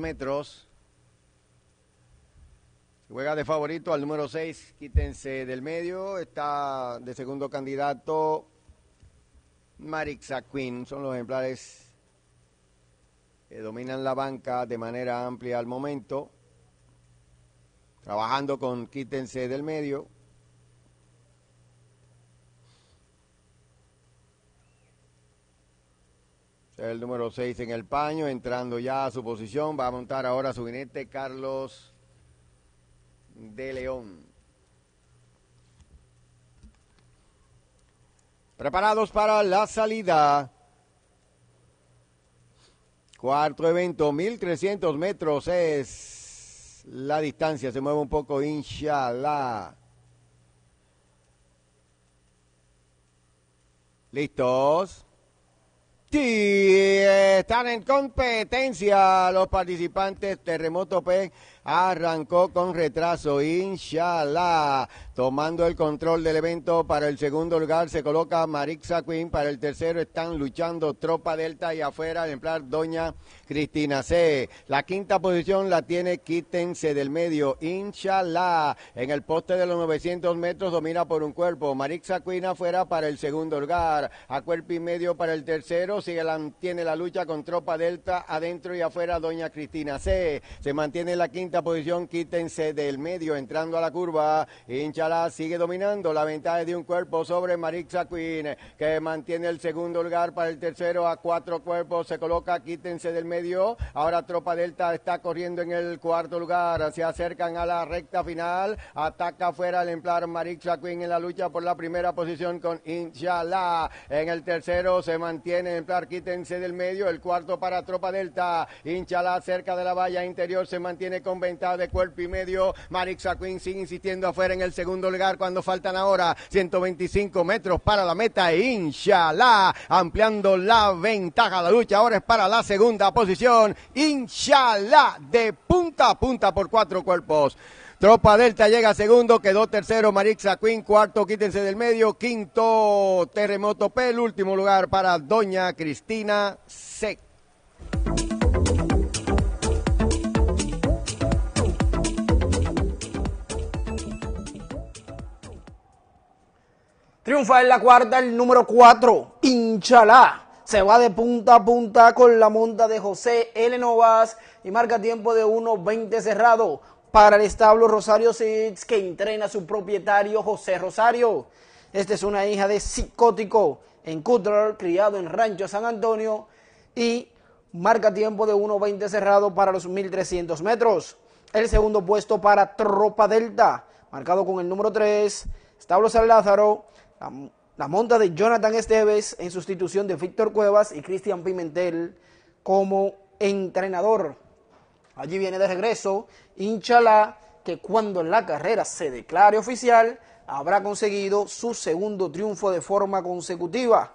metros. Juega de favorito al número 6, quítense del medio. Está de segundo candidato Marixa Queen. Son los ejemplares que dominan la banca de manera amplia al momento. Trabajando con quítense del medio. El número 6 en el paño, entrando ya a su posición. Va a montar ahora su jinete Carlos de León. Preparados para la salida. Cuarto evento, 1300 metros es la distancia. Se mueve un poco, inshallah. ¿Listos? Sí, eh, están en competencia los participantes Terremoto P arrancó con retraso, inshallah. Tomando el control del evento para el segundo lugar se coloca Marixa Queen, para el tercero están luchando Tropa Delta y afuera el ejemplar Doña Cristina C. La quinta posición la tiene Quítense del medio, inshallah. En el poste de los 900 metros domina por un cuerpo, Marixa Queen afuera para el segundo lugar, a cuerpo y medio para el tercero, sigue la, tiene la lucha con Tropa Delta adentro y afuera Doña Cristina C. Se mantiene la quinta posición, quítense del medio, entrando a la curva. Inchala sigue dominando la ventaja de un cuerpo sobre Marixa Queen, que mantiene el segundo lugar para el tercero a cuatro cuerpos. Se coloca, quítense del medio. Ahora Tropa Delta está corriendo en el cuarto lugar. Se acercan a la recta final. Ataca fuera el emplar Marixa Queen en la lucha por la primera posición con Inchala. En el tercero se mantiene el emplar, quítense del medio. El cuarto para Tropa Delta. Inchala cerca de la valla interior se mantiene con ventaja de cuerpo y medio. Marixa Queen sigue insistiendo afuera en el segundo lugar cuando faltan ahora 125 metros para la meta. Inshallah, ampliando la ventaja. La lucha ahora es para la segunda posición. Inshallah, de punta a punta por cuatro cuerpos. Tropa Delta llega segundo, quedó tercero Marixa Queen, cuarto quítense del medio, quinto Terremoto P, el último lugar para Doña Cristina Sec. Triunfa en la cuarta el número 4, Inchalá. Se va de punta a punta con la monta de José L. Novas y marca tiempo de 1.20 cerrado para el establo Rosario Sitz que entrena a su propietario José Rosario. Esta es una hija de psicótico en Cutler, criado en Rancho San Antonio y marca tiempo de 1.20 cerrado para los 1.300 metros. El segundo puesto para Tropa Delta, marcado con el número 3, Establo San Lázaro, la, monta de Jonathan Esteves en sustitución de Víctor Cuevas y Cristian Pimentel como entrenador. Allí viene de regreso Inchalá, que cuando en la carrera se declare oficial, habrá conseguido su segundo triunfo de forma consecutiva.